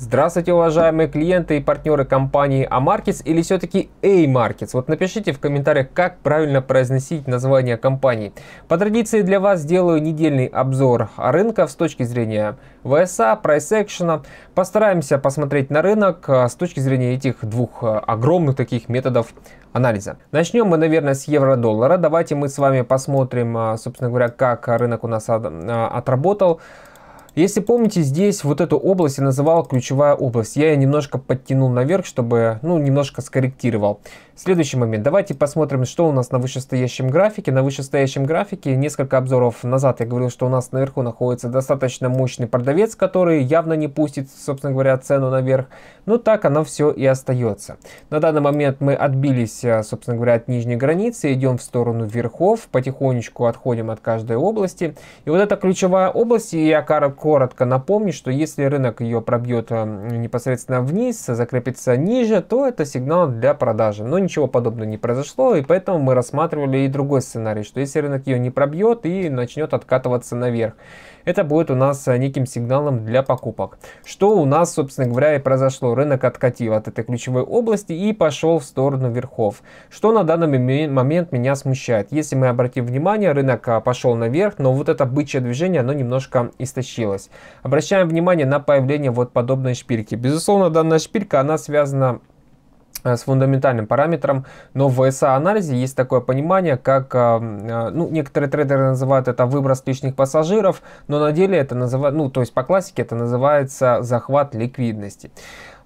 Здравствуйте, уважаемые клиенты и партнеры компании Амаркетс или все-таки A-Markets. Вот напишите в комментариях, как правильно произносить название компании. По традиции для вас сделаю недельный обзор рынка с точки зрения VSA, Price Action. Постараемся посмотреть на рынок а, с точки зрения этих двух а, огромных таких методов анализа. Начнем мы, наверное, с евро-доллара. Давайте мы с вами посмотрим, а, собственно говоря, как рынок у нас отработал. Если помните, здесь вот эту область я называл ключевая область. Я ее немножко подтянул наверх, чтобы, ну, немножко скорректировал. Следующий момент. Давайте посмотрим, что у нас на вышестоящем графике. На вышестоящем графике несколько обзоров назад я говорил, что у нас наверху находится достаточно мощный продавец, который явно не пустит, собственно говоря, цену наверх. Но так оно все и остается. На данный момент мы отбились, э, собственно говоря, от нижней границы, идем в сторону верхов, потихонечку отходим от каждой области. И вот эта ключевая область, и я коротко напомню, что если рынок ее пробьет э, непосредственно вниз, закрепится ниже, то это сигнал для продажи. Но ничего подобного не произошло, и поэтому мы рассматривали и другой сценарий, что если рынок ее не пробьет и начнет откатываться наверх, это будет у нас э, неким сигналом для покупок. Что у нас, собственно говоря, и произошло. Рынок откатил от этой ключевой области и пошел в сторону верхов. Что на данный момент меня смущает. Если мы обратим внимание, рынок а, пошел наверх, но вот это бычье движение, оно немножко истощилось. Обращаем внимание на появление вот подобной шпильки. Безусловно, данная шпилька, она связана Э, с фундаментальным параметром, но в SA-анализе есть такое понимание, как, э, э, ну, некоторые трейдеры называют это выброс лишних пассажиров, но на деле это называют, ну, то есть по классике это называется захват ликвидности.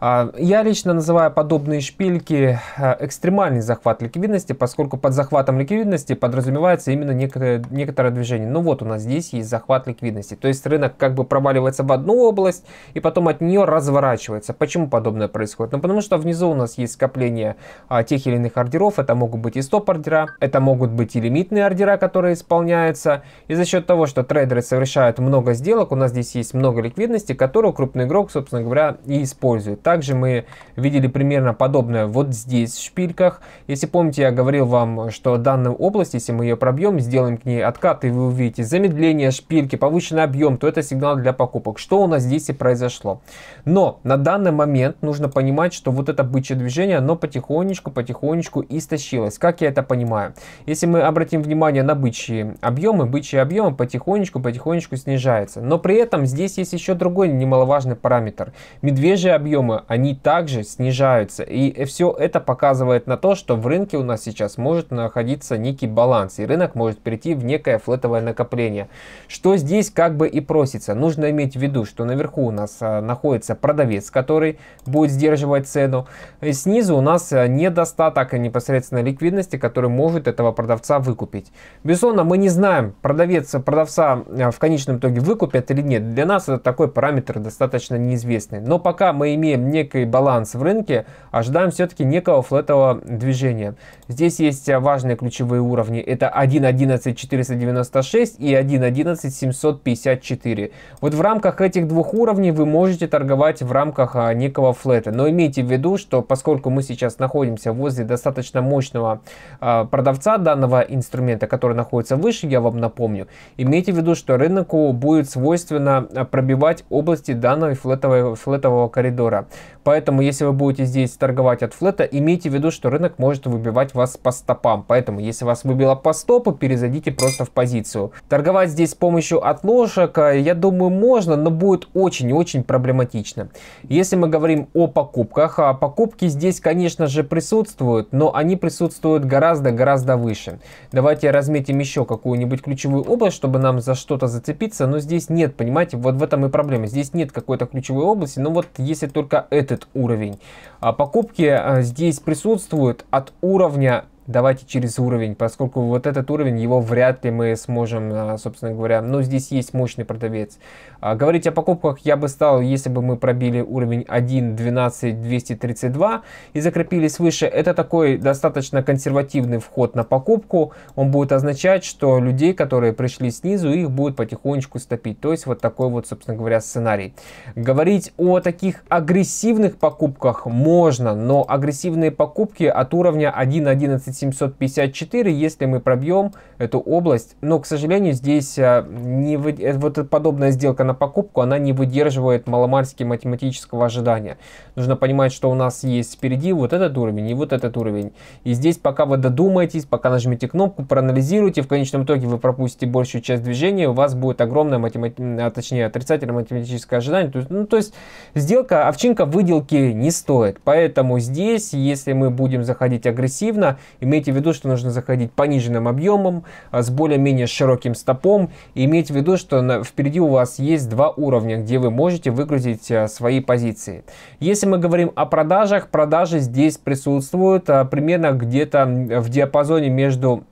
А, я лично называю подобные шпильки а, экстремальный захват ликвидности, поскольку под захватом ликвидности подразумевается именно некоторое, некоторое движение. Ну вот у нас здесь есть захват ликвидности. То есть рынок как бы проваливается в одну область и потом от нее разворачивается. Почему подобное происходит? Ну потому что внизу у нас есть скопление а, тех или иных ордеров. Это могут быть и стоп-ордера, это могут быть и лимитные ордера, которые исполняются. И за счет того, что трейдеры совершают много сделок, у нас здесь есть много ликвидности, которую крупный игрок, собственно говоря, и использует. Также мы видели примерно подобное вот здесь, в шпильках. Если помните, я говорил вам, что данная область, если мы ее пробьем, сделаем к ней откат, и вы увидите замедление шпильки, повышенный объем, то это сигнал для покупок. Что у нас здесь и произошло. Но на данный момент нужно понимать, что вот это бычье движение, оно потихонечку, потихонечку истощилось. Как я это понимаю? Если мы обратим внимание на бычьи объемы, бычьи объемы потихонечку, потихонечку снижаются. Но при этом здесь есть еще другой немаловажный параметр. Медвежьи объемы объемы, они также снижаются. И э, все это показывает на то, что в рынке у нас сейчас может находиться некий баланс, и рынок может перейти в некое флетовое накопление. Что здесь как бы и просится. Нужно иметь в виду, что наверху у нас а, находится продавец, который будет сдерживать цену. И э, снизу у нас э, недостаток непосредственно ликвидности, который может этого продавца выкупить. Безусловно, мы не знаем, продавец продавца в конечном итоге выкупят или нет. Для нас это такой параметр достаточно неизвестный. Но пока мы имеем некий баланс в рынке, ожидаем все-таки некого флетового движения. Здесь есть э, важные ключевые уровни. Это 1.11.496 и 1.11.754. Вот в рамках этих двух уровней вы можете торговать в рамках а, некого флета. Но имейте в виду, что поскольку мы сейчас находимся возле достаточно мощного а, продавца данного инструмента, который находится выше, я вам напомню, имейте в виду, что рынку будет свойственно а, пробивать области данного флетового, флетового коридора. Поэтому, если вы будете здесь торговать от флета, имейте в виду, что рынок может выбивать вас по стопам. Поэтому, если вас выбило по стопу, перезайдите просто в позицию. Торговать здесь с помощью отложек, э, я думаю, можно, но будет очень и очень проблематично. Если мы говорим о покупках, а покупки здесь, конечно же, присутствуют, но они присутствуют гораздо-гораздо выше. Давайте разметим еще какую-нибудь ключевую область, чтобы нам за что-то зацепиться, но здесь нет, понимаете, вот в этом и проблема. Здесь нет какой-то ключевой области, но вот если только этот уровень. А покупки а, здесь присутствуют от уровня давайте через уровень, поскольку вот этот уровень, его вряд ли мы сможем, а, собственно говоря, но ну, здесь есть мощный продавец. А, говорить о покупках я бы стал, если бы мы пробили уровень 1, 12, 232 и закрепились выше. Это такой достаточно консервативный вход на покупку. Он будет означать, что людей, которые пришли снизу, их будет потихонечку стопить. То есть вот такой вот, собственно говоря, сценарий. Говорить о таких агрессивных покупках можно, но агрессивные покупки от уровня 1, 11, 11754, если мы пробьем эту область. Но, к сожалению, здесь а, не вы... Э, вот подобная сделка на покупку, она не выдерживает маломальски математического ожидания. Нужно понимать, что у нас есть впереди вот этот уровень и вот этот уровень. И здесь пока вы додумаетесь, пока нажмете кнопку, проанализируйте, в конечном итоге вы пропустите большую часть движения, у вас будет огромное, математи... а, точнее, отрицательное математическое ожидание. То есть, ну, то есть сделка, овчинка выделки не стоит. Поэтому здесь, если мы будем заходить агрессивно, Имейте в виду, что нужно заходить пониженным объемом, а, с более-менее широким стопом. И имейте в виду, что впереди у вас есть два уровня, где вы можете выгрузить а, свои позиции. Если мы говорим о продажах, продажи здесь присутствуют а, примерно где-то в диапазоне между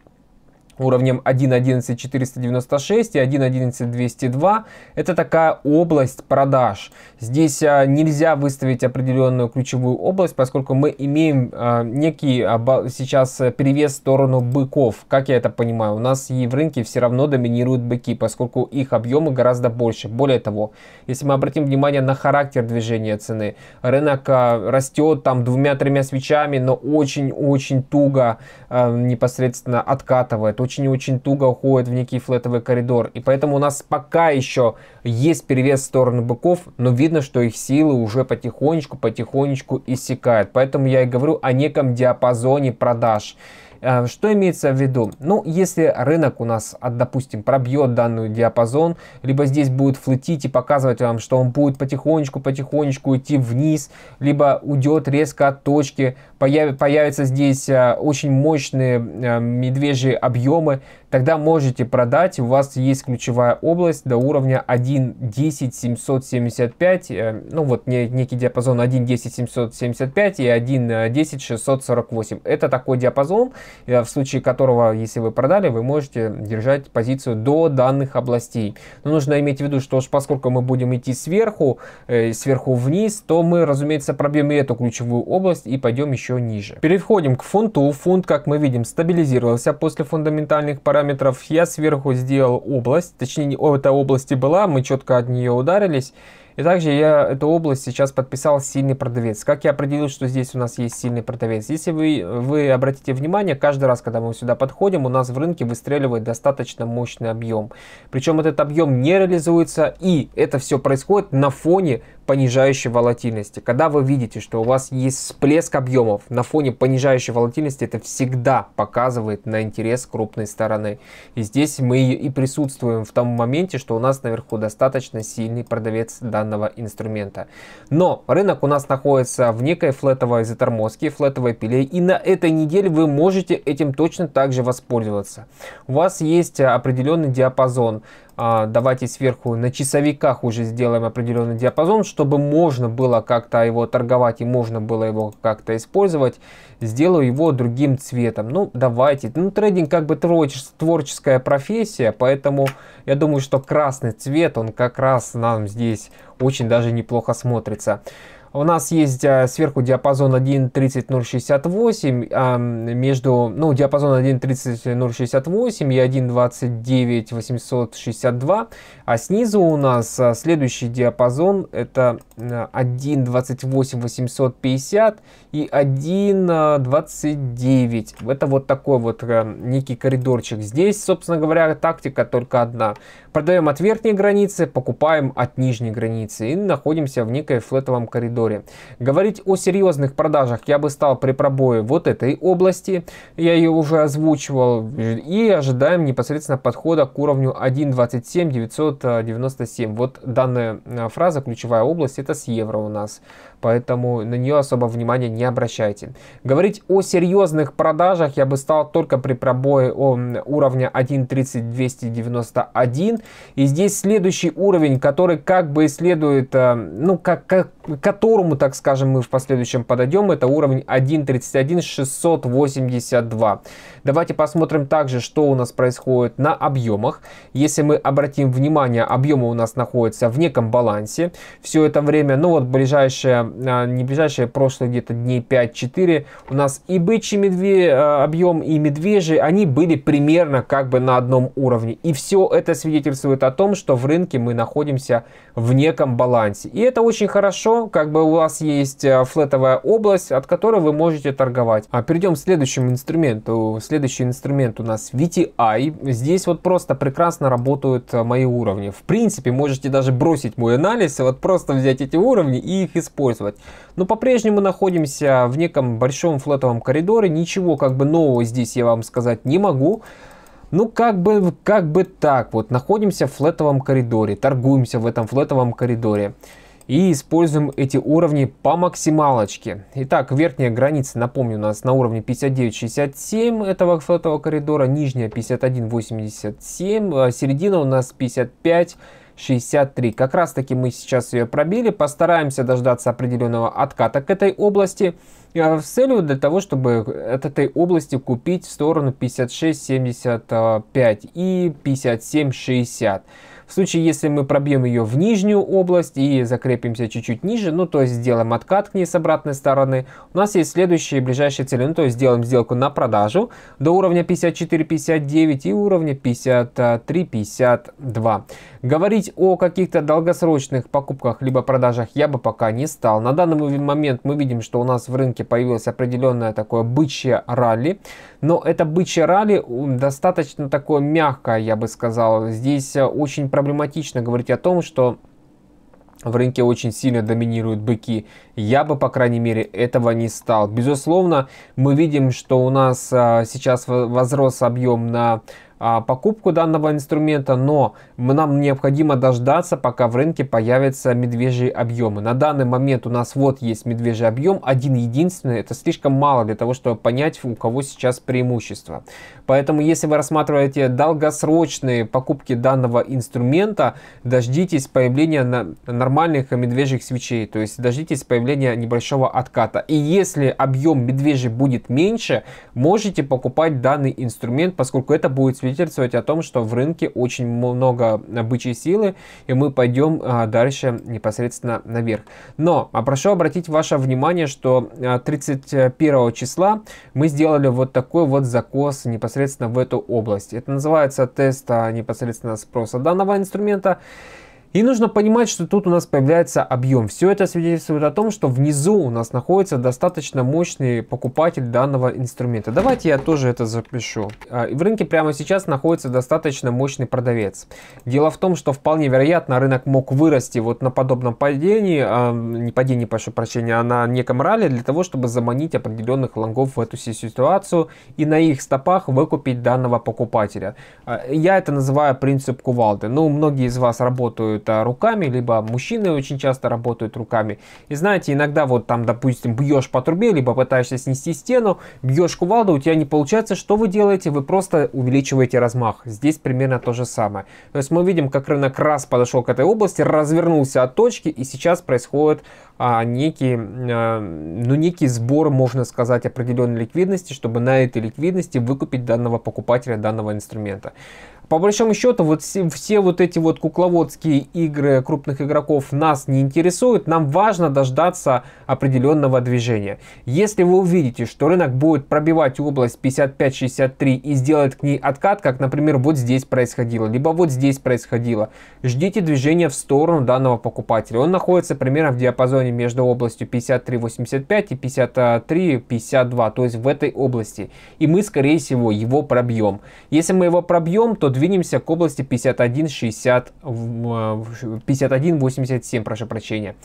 уровнем 1.11.496 и 1.11.202. Это такая область продаж. Здесь а, нельзя выставить определенную ключевую область, поскольку мы имеем а, некий а, сейчас э, перевес в сторону быков. Как я это понимаю, у нас и в рынке все равно доминируют быки, поскольку их объемы гораздо больше. Более того, если мы обратим внимание на характер движения цены, рынок растет там двумя-тремя свечами, но очень-очень туго непосредственно откатывает очень и очень туго уходит в некий флетовый коридор. И поэтому у нас пока еще есть перевес в сторону быков, но видно, что их силы уже потихонечку, потихонечку иссякают. Поэтому я и говорю о неком диапазоне продаж. Э, что имеется в виду? Ну, если рынок у нас, допустим, пробьет данный диапазон, либо здесь будет флотить и показывать вам, что он будет потихонечку-потихонечку идти вниз, либо уйдет резко от точки, появ, появятся здесь э, очень мощные э, медвежьи объемы, тогда можете продать. У вас есть ключевая область до уровня 1.10.775, э, ну вот некий диапазон 1.10.775 и 1.10.648. Э, Это такой диапазон, э, в случае которого, если вы продали, вы можете держать позицию до данных областей. Но нужно иметь в виду, что уж поскольку мы будем идти сверху, сверху вниз, то мы, разумеется, пробьем и эту ключевую область и пойдем еще ниже. Переходим к фунту. Фунт, как мы видим, стабилизировался после фундаментальных параметров параметров я сверху сделал область, точнее, эта область и была, мы четко от нее ударились, и также я эту область сейчас подписал сильный продавец. Как я определил, что здесь у нас есть сильный продавец? Если вы, вы обратите внимание, каждый раз, когда мы сюда подходим, у нас в рынке выстреливает достаточно мощный объем. Причем этот объем не реализуется, и это все происходит на фоне понижающей волатильности. Когда вы видите, что у вас есть всплеск объемов на фоне понижающей волатильности, это всегда показывает на интерес крупной стороны. И здесь мы и присутствуем в том моменте, что у нас наверху достаточно сильный продавец данного данного инструмента. Но рынок у нас находится в некой флетовой затормозке, флетовой пиле, и на этой неделе вы можете этим точно также воспользоваться. У вас есть определенный диапазон а, давайте сверху на часовиках уже сделаем определенный диапазон, чтобы можно было как-то его торговать и можно было его как-то использовать. Сделаю его другим цветом. Ну, давайте. Ну, трейдинг как бы творческая профессия, поэтому я думаю, что красный цвет, он как раз нам здесь очень даже неплохо смотрится. У нас есть э, сверху диапазон 1.30.068, между, ну, диапазон 1.30.068 и 1.29.862, а снизу у нас э, следующий диапазон это 1.28.850 э, и 1.29. Это вот такой вот некий коридорчик. Здесь, собственно говоря, тактика только одна. Продаем от верхней границы, покупаем от нижней границы и находимся в некой флетовом коридоре коридоре. Говорить о серьезных продажах я бы стал при пробое вот этой области, я ее уже озвучивал, и ожидаем непосредственно подхода к уровню 1.27 э, Вот данная э, фраза, ключевая область, это с евро у нас поэтому на нее особо внимания не обращайте. Говорить о серьезных продажах я бы стал только при пробое уровня 130 И здесь следующий уровень, который как бы следует, э, ну, как, как, которому, так скажем, мы в последующем подойдем, это уровень 131682. Давайте посмотрим также, что у нас происходит на объемах. Если мы обратим внимание, объемы у нас находятся в неком балансе все это время. Ну вот ближайшее не ближайшие, прошлые где-то дней 5-4, у нас и бычий медве, э, объем, и медвежий, они были примерно как бы на одном уровне. И все это свидетельствует о том, что в рынке мы находимся в неком балансе. И это очень хорошо, как бы у вас есть э, флетовая область, от которой вы можете торговать. А перейдем к следующему инструменту. Следующий инструмент у нас VTI. Здесь вот просто прекрасно работают э, мои уровни. В принципе, можете даже бросить мой анализ, вот просто взять эти уровни и их использовать использовать. Но по-прежнему находимся в неком большом флетовом коридоре. Ничего как бы нового здесь я вам сказать не могу. Ну, как бы, как бы так. Вот находимся в флетовом коридоре, торгуемся в этом флетовом коридоре. И используем эти уровни по максималочке. Итак, верхняя граница, напомню, у нас на уровне 59.67 этого флетового коридора, нижняя 51.87, а середина у нас 55 63. Как раз таки мы сейчас ее пробили, постараемся дождаться определенного отката к этой области а, с целью для того, чтобы от этой области купить в сторону 56.75 а, и 57.60. В случае, если мы пробьем ее в нижнюю область и закрепимся чуть-чуть ниже, ну то есть сделаем откат к ней с обратной стороны, у нас есть следующие ближайшие цели, ну то есть сделаем сделку на продажу до уровня 54.59 и уровня 53.52. Говорить о каких-то долгосрочных покупках либо продажах я бы пока не стал. На данный момент мы видим, что у нас в рынке появилось определенное такое бычье ралли. Но это бычье ралли достаточно такое мягкое, я бы сказал. Здесь э, очень проблематично говорить о том, что в рынке очень сильно доминируют быки. Я бы, по крайней мере, этого не стал. Безусловно, мы видим, что у нас э, сейчас возрос объем на а, покупку данного инструмента, но нам необходимо дождаться, пока в рынке появятся медвежьи объемы. На данный момент у нас вот есть медвежий объем, один единственный, это слишком мало для того, чтобы понять, у кого сейчас преимущество. Поэтому, если вы рассматриваете долгосрочные покупки данного инструмента, дождитесь появления нормальных медвежьих свечей, то есть дождитесь появления небольшого отката. И если объем медвежий будет меньше, можете покупать данный инструмент, поскольку это будет свидетельствовать свидетельствовать о том, что в рынке очень много бычьей силы, и мы пойдем а, дальше непосредственно наверх. Но а прошу обратить ваше внимание, что 31 а, числа мы сделали вот такой вот закос непосредственно в эту область. Это называется тест непосредственно спроса данного инструмента. И нужно понимать, что тут у нас появляется объем. Все это свидетельствует о том, что внизу у нас находится достаточно мощный покупатель данного инструмента. Давайте я тоже это запишу. А, в рынке прямо сейчас находится достаточно мощный продавец. Дело в том, что вполне вероятно рынок мог вырасти вот на подобном падении, а, не падении, прошу прощения, а на неком ралли, для того, чтобы заманить определенных лонгов в эту ситуацию и на их стопах выкупить данного покупателя. А, я это называю принцип кувалды. Ну, многие из вас работают это а, руками, либо мужчины очень часто работают руками. И знаете, иногда вот там, допустим, бьешь по трубе, либо пытаешься снести стену, бьешь кувалду, у тебя не получается, что вы делаете? Вы просто увеличиваете размах. Здесь примерно то же самое. То есть мы видим, как рынок раз подошел к этой области, развернулся от точки, и сейчас происходит а, некий, а, ну, некий сбор, можно сказать, определенной ликвидности, чтобы на этой ликвидности выкупить данного покупателя, данного инструмента. По большому счету, вот все, все вот эти вот кукловодские игры крупных игроков нас не интересуют. Нам важно дождаться определенного движения. Если вы увидите, что рынок будет пробивать область 55-63 и сделать к ней откат, как, например, вот здесь происходило, либо вот здесь происходило, ждите движения в сторону данного покупателя. Он находится примерно в диапазоне между областью 53-85 и 53-52 то есть в этой области. И мы, скорее всего, его пробьем. Если мы его пробьем, то движение двинемся к области 5160, 5187, прошу прощения.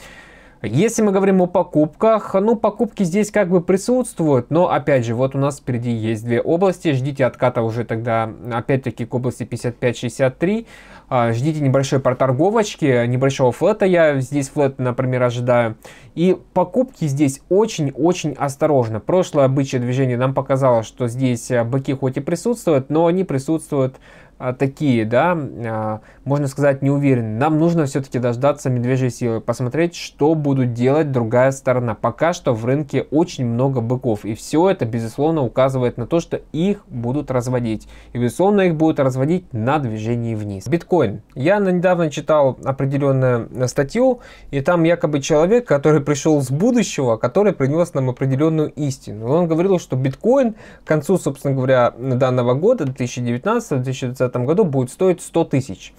Если мы говорим о покупках, ну покупки здесь как бы присутствуют, но опять же, вот у нас впереди есть две области, ждите отката уже тогда опять-таки к области 55-63, а, ждите небольшой проторговочки, небольшого флета, я здесь флет, например, ожидаю, и покупки здесь очень-очень осторожно. Прошлое обычное движение нам показало, что здесь а, быки хоть и присутствуют, но они присутствуют а, такие, да, а, можно сказать, не Нам нужно все-таки дождаться медвежьей силы, посмотреть, что будут делать другая сторона. Пока что в рынке очень много быков, и все это, безусловно, указывает на то, что их будут разводить. И, безусловно, их будут разводить на движении вниз. Биткоин. Я недавно читал определенную статью, и там якобы человек, который пришел с будущего, который принес нам определенную истину. Он говорил, что биткоин к концу, собственно говоря, данного года, 2019 2020 2020 году будет стоить 100 тысяч.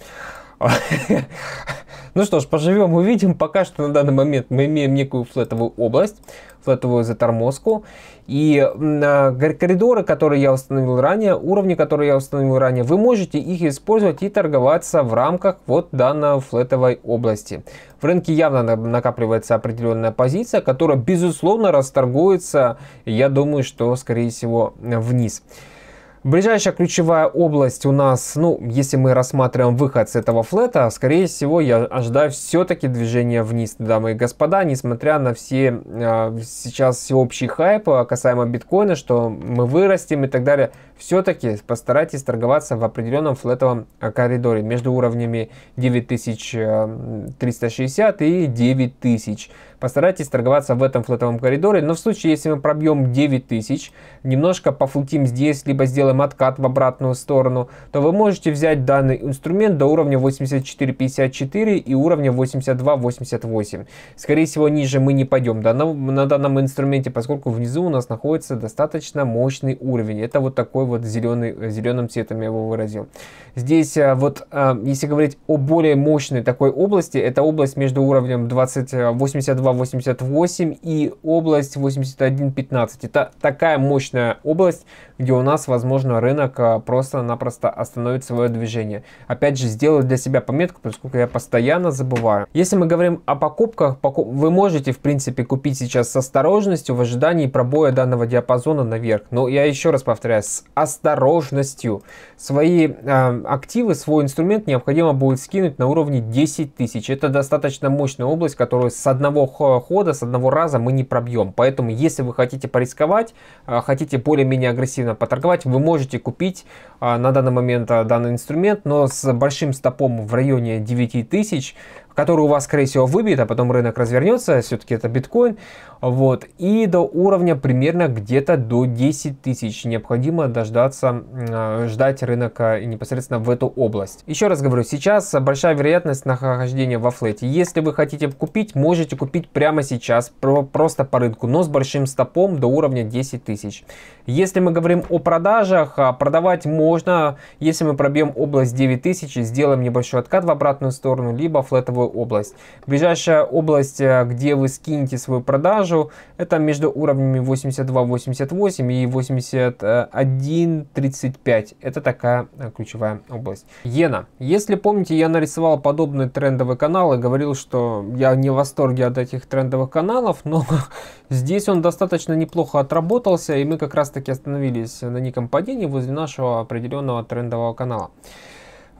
Ну что ж, поживем, увидим. Пока что на данный момент мы имеем некую флетовую область, флетовую затормозку. И а, коридоры, которые я установил ранее, уровни, которые я установил ранее, вы можете их использовать и торговаться в рамках вот данной флетовой области. В рынке явно накапливается определенная позиция, которая, безусловно, расторгуется, я думаю, что, скорее всего, вниз. Ближайшая ключевая область у нас, ну, если мы рассматриваем выход с этого флета, скорее всего, я ожидаю все-таки движение вниз, дамы и господа, несмотря на все э, сейчас всеобщий хайп а, касаемо биткоина, что мы вырастем и так далее все-таки постарайтесь торговаться в определенном флетовом э, коридоре между уровнями 9360 э, и 9000. Постарайтесь торговаться в этом флетовом коридоре, но в случае, если мы пробьем 9000, немножко пофлутим здесь, либо сделаем откат в обратную сторону, то вы можете взять данный инструмент до уровня 8454 и уровня 8288. Скорее всего, ниже мы не пойдем на данном инструменте, поскольку внизу у нас находится достаточно мощный уровень. Это вот такой вот зеленый, э, зеленым цветом я его выразил. Здесь а, вот, а, если говорить о более мощной такой области, это область между уровнем 82-88 и область 81-15. Это такая мощная область, где у нас, возможно, рынок а, просто-напросто остановит свое движение. Опять же, сделаю для себя пометку, поскольку я постоянно забываю. Если мы говорим о покупках, вы можете, в принципе, купить сейчас с осторожностью в ожидании пробоя данного диапазона наверх. Но я еще раз повторяю, с осторожностью. Свои э, активы, свой инструмент необходимо будет скинуть на уровне 10 тысяч. Это достаточно мощная область, которую с одного хода, с одного раза мы не пробьем. Поэтому, если вы хотите порисковать, э, хотите более-менее агрессивно поторговать, вы можете купить э, на данный момент э, данный инструмент, но с большим стопом в районе 9 тысяч который у вас, скорее всего, выбьет, а потом рынок развернется, все-таки это биткоин, вот, и до уровня примерно где-то до 10 тысяч необходимо дождаться, а, ждать рынка непосредственно в эту область. Еще раз говорю, сейчас большая вероятность нахождения во флете. Если вы хотите купить, можете купить прямо сейчас, просто по рынку, но с большим стопом до уровня 10 тысяч. Если мы говорим о продажах, а продавать можно, если мы пробьем область 9000 и сделаем небольшой откат в обратную сторону, либо флетовую область. Ближайшая область, э, где вы скинете свою продажу, это между уровнями 82.88 и 81.35. Это такая э, ключевая область. Иена. Если помните, я нарисовал подобный трендовый канал и говорил, что я не в восторге от этих трендовых каналов, но здесь он достаточно неплохо отработался, и мы как раз таки остановились на неком падении возле нашего определенного трендового канала.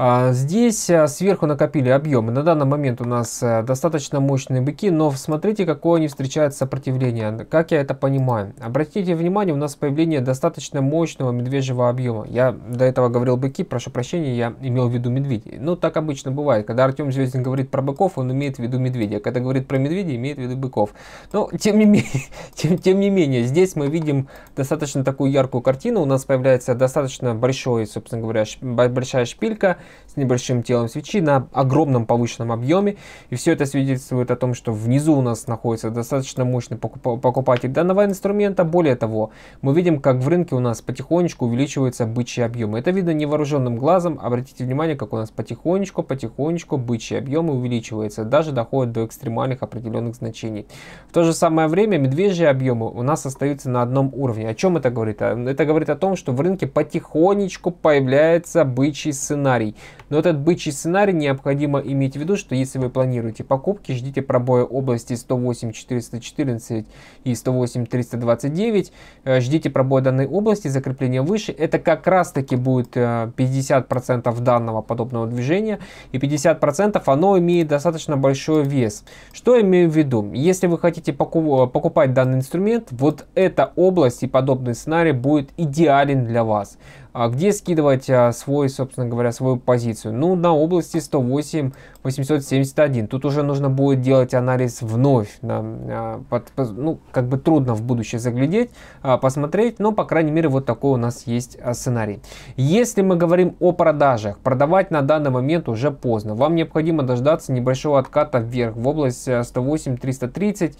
А, здесь а, сверху накопили объемы. На данный момент у нас э, достаточно мощные быки, но смотрите, какое они встречают сопротивление. Как я это понимаю? Обратите внимание, у нас появление достаточно мощного медвежьего объема. Я до этого говорил быки, прошу прощения, я имел в виду медведей. Ну, так обычно бывает. Когда Артем Звездин говорит про быков, он имеет в виду медведя. а Когда говорит про медведей, имеет в виду быков. Но, тем не менее, тем, тем не менее здесь мы видим достаточно такую яркую картину. У нас появляется достаточно большой, собственно говоря, большая шпилька с небольшим телом свечи на огромном повышенном объеме. И все это свидетельствует о том, что внизу у нас находится достаточно мощный покупатель данного инструмента. Более того, мы видим, как в рынке у нас потихонечку увеличиваются бычьи объемы. Это видно невооруженным глазом. Обратите внимание, как у нас потихонечку, потихонечку бычьи объемы увеличиваются, даже доходят до экстремальных определенных значений. В то же самое время медвежьи объемы у нас остаются на одном уровне. О чем это говорит? Э, это говорит о том, что в рынке потихонечку появляется бычий сценарий. Но этот бычий сценарий необходимо иметь в виду, что если вы планируете покупки, ждите пробоя области 108 414 и 108 329, э, ждите пробоя данной области, закрепление выше. Это как раз таки будет 50% э, данного подобного движения и 50% оно имеет достаточно большой вес. Что я имею в виду? Если вы хотите э, покупать данный инструмент, вот эта область и подобный сценарий будет идеален для вас. А где скидывать а, свой, собственно говоря, свою позицию? Ну, на области 108 871. Тут уже нужно будет делать анализ вновь. На, а, под, ну, как бы трудно в будущее заглядеть, а, посмотреть, но, по крайней мере, вот такой у нас есть сценарий. Если мы говорим о продажах, продавать на данный момент уже поздно. Вам необходимо дождаться небольшого отката вверх в область 108 330,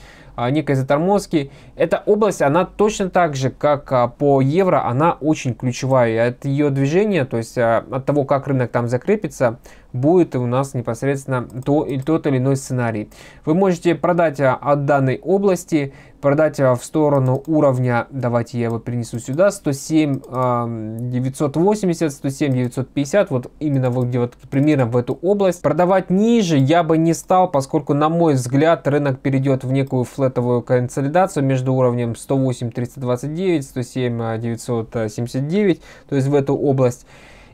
некой затормозки. Эта область, она точно так же, как по евро, она очень ключевая от ее движения, то есть а, от того, как рынок там закрепится, будет у нас непосредственно то, или тот или иной сценарий. Вы можете продать а, от данной области, продать а, в сторону уровня, давайте я его принесу сюда, 107 980, 107 950, вот именно вот где вот примерно в эту область. Продавать ниже я бы не стал, поскольку, на мой взгляд, рынок перейдет в некую флетовую консолидацию между уровнем 108 329, 107 979, то есть в эту область.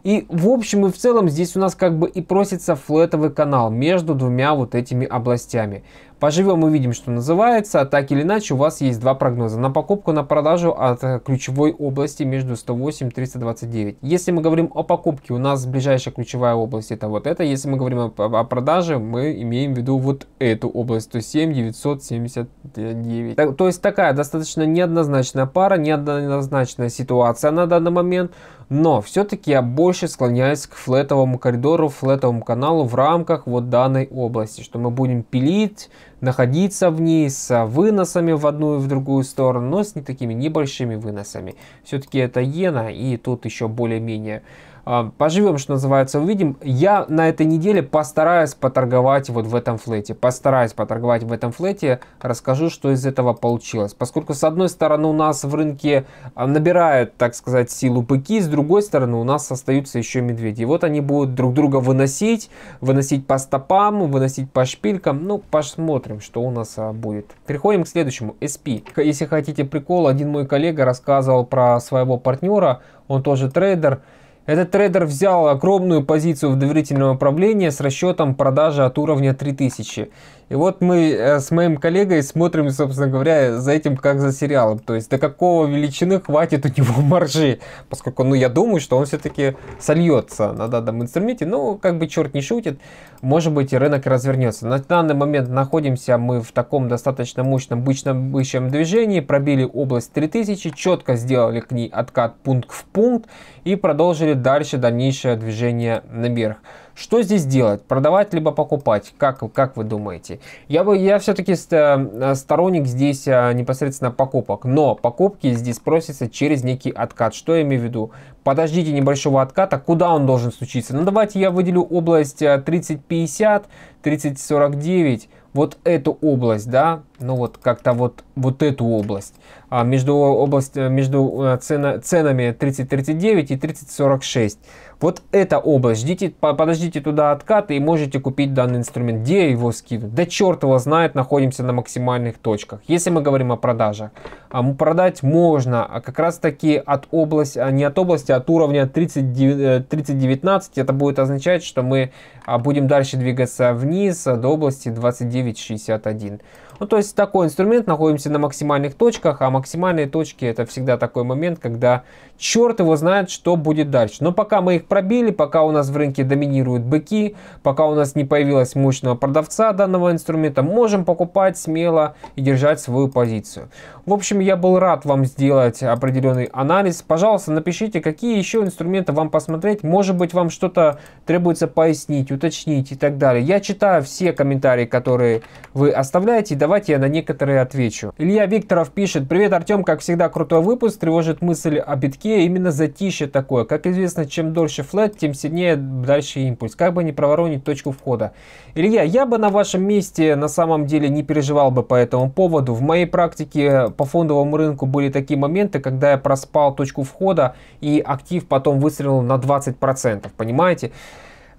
И в общем и в целом здесь у нас как бы и просится флетовый канал между двумя вот этими областями. Поживем увидим, что называется. Так или иначе, у вас есть два прогноза. На покупку, на продажу от э, ключевой области между 108 и 329. Если мы говорим о покупке, у нас ближайшая ключевая область это вот это. Если мы говорим о, о продаже, мы имеем в виду вот эту область, 107 979. Так, то есть такая достаточно неоднозначная пара, неоднозначная ситуация на данный момент. Но все-таки я больше склоняюсь к флетовому коридору, флетовому каналу в рамках вот данной области, что мы будем пилить, находиться в ней с выносами в одну и в другую сторону, но с не такими небольшими выносами. Все-таки это иена, и тут еще более-менее а, Поживем, что называется, увидим. Я на этой неделе постараюсь поторговать вот в этом флете. Постараюсь поторговать в этом флете. Расскажу, что из этого получилось. Поскольку, с одной стороны, у нас в рынке а, набирает, так сказать, силу быки. С другой стороны, у нас остаются еще медведи. И вот они будут друг друга выносить. Выносить по стопам, выносить по шпилькам. Ну, посмотрим, что у нас а, будет. Переходим к следующему. SP. Если хотите прикол, один мой коллега рассказывал про своего партнера. Он тоже трейдер. Этот трейдер взял огромную позицию в доверительном управлении с расчетом продажи от уровня 3000. И вот мы э, с моим коллегой смотрим, собственно говоря, за этим как за сериалом. То есть до какого величины хватит у него маржи. Поскольку, ну, я думаю, что он все-таки сольется на данном инструменте. Ну, как бы черт не шутит, может быть, рынок развернется. На данный момент находимся мы в таком достаточно мощном бычном бычьем движении. Пробили область 3000, четко сделали к ней откат пункт в пункт и продолжили дальше дальнейшее движение наверх. Что здесь делать? Продавать либо покупать? Как, как вы думаете? Я, бы, я все-таки э, сторонник здесь э, непосредственно покупок, но покупки здесь просятся через некий откат. Что я имею в виду? Подождите небольшого отката, куда он должен случиться? Ну давайте я выделю область 3050, э, 3049, вот эту область, да, ну вот как-то вот, вот эту область, а между, область, между цена, ценами 3039 и 3046. Вот эта область. Ждите, подождите туда откаты и можете купить данный инструмент. Где его скинуть? Да черт его знает, находимся на максимальных точках. Если мы говорим о продажах. А продать можно, а как раз таки от области, а не от области, а от уровня 30, 3019, э, это будет означать, что мы а, будем дальше двигаться вниз до области 29 61. Ну, то есть такой инструмент, находимся на максимальных точках, а максимальные точки это всегда такой момент, когда черт его знает, что будет дальше. Но пока мы их пробили, пока у нас в рынке доминируют быки, пока у нас не появилось мощного продавца данного инструмента, можем покупать смело и держать свою позицию. В общем, я был рад вам сделать определенный анализ. Пожалуйста, напишите, какие еще инструменты вам посмотреть. Может быть, вам что-то требуется пояснить, уточнить и так далее. Я читаю все комментарии, которые вы оставляете. Давайте я на некоторые отвечу. Илья Викторов пишет. Привет, Артем. Как всегда, крутой выпуск. Тревожит мысль о битке. Именно затише такое. Как известно, чем дольше флет, тем сильнее дальше импульс. Как бы не проворонить точку входа. Илья, я бы на вашем месте на самом деле не переживал бы по этому поводу. В моей практике по фонду фондовом рынку были такие моменты, когда я проспал точку входа, и актив потом выстрелил на 20%, понимаете?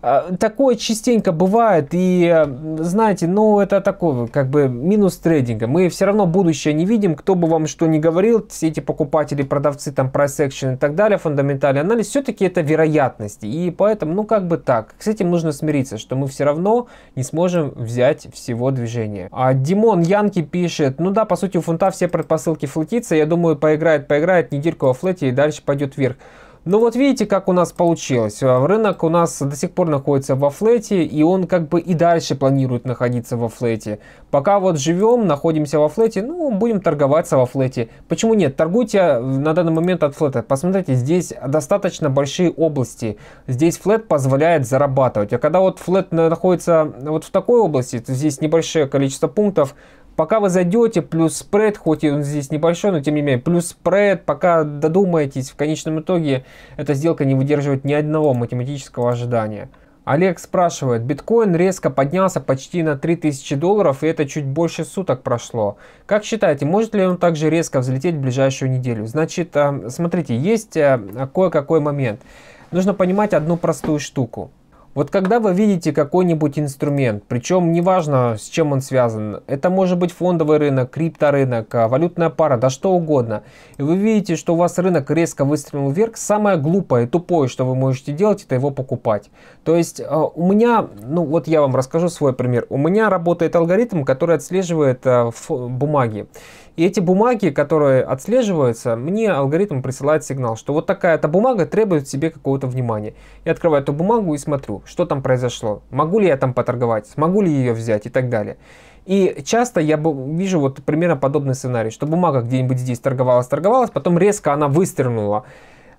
А, такое частенько бывает, и знаете, ну это такой как бы минус трейдинга. Мы все равно будущее не видим, кто бы вам что ни говорил, все эти покупатели, продавцы, там, price action и так далее, фундаментальный анализ, все-таки это вероятности. И поэтому, ну как бы так, с этим нужно смириться, что мы все равно не сможем взять всего движения. А Димон Янки пишет, ну да, по сути у фунта все предпосылки флотится, я думаю, поиграет, поиграет недельку во флете и дальше пойдет вверх. Но ну, вот видите, как у нас получилось. Э, рынок у нас до сих пор находится во флете, и он как бы и дальше планирует находиться во флете. Пока вот живем, находимся во флете, ну, будем торговаться во флете. Почему нет? Торгуйте э, на данный момент от флета. Посмотрите, здесь достаточно большие области. Здесь флет позволяет зарабатывать. А когда вот флет находится вот в такой области, то здесь небольшое количество пунктов, Пока вы зайдете, плюс спред, хоть и он здесь небольшой, но тем не менее, плюс спред, пока додумаетесь, в конечном итоге эта сделка не выдерживает ни одного математического ожидания. Олег спрашивает, биткоин резко поднялся почти на 3000 долларов, и это чуть больше суток прошло. Как считаете, может ли он также резко взлететь в ближайшую неделю? Значит, а, смотрите, есть а, кое-какой момент. Нужно понимать одну простую штуку. Вот когда вы видите какой-нибудь инструмент, причем неважно, с чем он связан, это может быть фондовый рынок, крипторынок, а, валютная пара, да что угодно, и вы видите, что у вас рынок резко выстрелил вверх, самое глупое и тупое, что вы можете делать, это его покупать. То есть а, у меня, ну вот я вам расскажу свой пример, у меня работает алгоритм, который отслеживает а, бумаги. И эти бумаги, которые отслеживаются, мне алгоритм присылает сигнал, что вот такая-то бумага требует себе какого-то внимания. Я открываю эту бумагу и смотрю, что там произошло, могу ли я там поторговать, смогу ли ее взять и так далее. И часто я вижу вот примерно подобный сценарий, что бумага где-нибудь здесь торговалась, торговалась, потом резко она выстрелила.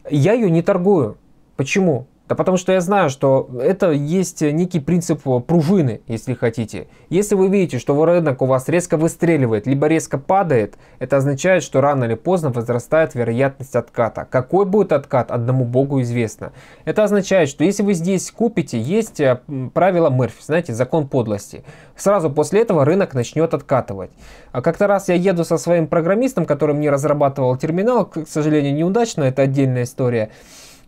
Я ее не торгую. Почему? Да потому что я знаю, что это есть некий принцип пружины, если хотите. Если вы видите, что рынок у вас резко выстреливает, либо резко падает, это означает, что рано или поздно возрастает вероятность отката. Какой будет откат, одному богу известно. Это означает, что если вы здесь купите, есть э, правило Мерфи, знаете, закон подлости. Сразу после этого рынок начнет откатывать. А как-то раз я еду со своим программистом, который мне разрабатывал терминал, к сожалению, неудачно, это отдельная история.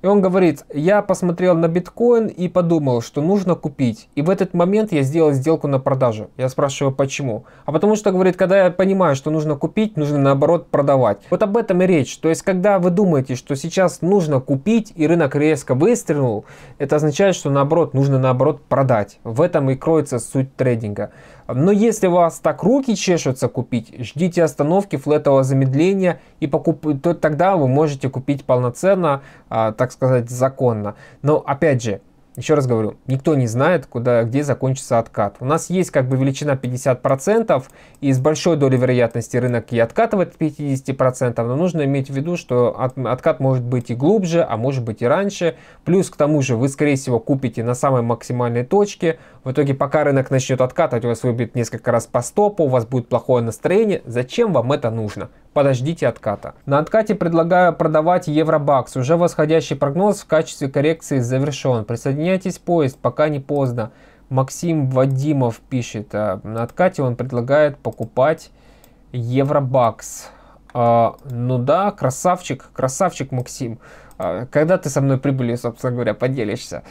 И он говорит, я посмотрел на биткоин и подумал, что нужно купить. И в этот момент я сделал сделку на продажу. Я спрашиваю, почему? А потому что, говорит, когда я понимаю, что нужно купить, нужно наоборот продавать. Вот об этом и речь. То есть, когда вы думаете, что сейчас нужно купить, и рынок резко выстрелил, это означает, что наоборот, нужно наоборот продать. В этом и кроется суть трейдинга. Но если у вас так руки чешутся купить, ждите остановки флетового замедления, и покуп... то тогда вы можете купить полноценно, а, так сказать, законно. Но опять же, еще раз говорю, никто не знает, куда, где закончится откат. У нас есть как бы величина 50%, и с большой долей вероятности рынок и откатывает 50%, но нужно иметь в виду, что от, откат может быть и глубже, а может быть и раньше. Плюс к тому же вы, скорее всего, купите на самой максимальной точке. В итоге, пока рынок начнет откатывать, у вас выбьет несколько раз по стопу, у вас будет плохое настроение. Зачем вам это нужно? подождите отката. На откате предлагаю продавать евробакс. Уже восходящий прогноз в качестве коррекции завершен. Присоединяйтесь поезд, пока не поздно. Максим Вадимов пишет, э, на откате он предлагает покупать евробакс. А, ну да, красавчик, красавчик Максим. А, когда ты со мной прибыли, собственно говоря, поделишься?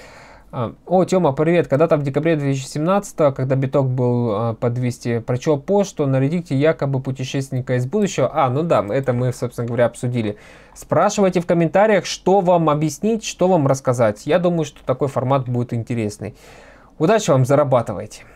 А, о, Тёма, привет. Когда-то в декабре 2017, когда биток был а, по 200, прочел пост, что на Reddit якобы путешественника из будущего. А, ну да, это мы, собственно говоря, обсудили. Спрашивайте в комментариях, что вам объяснить, что вам рассказать. Я думаю, что такой формат будет интересный. Удачи вам, зарабатывайте.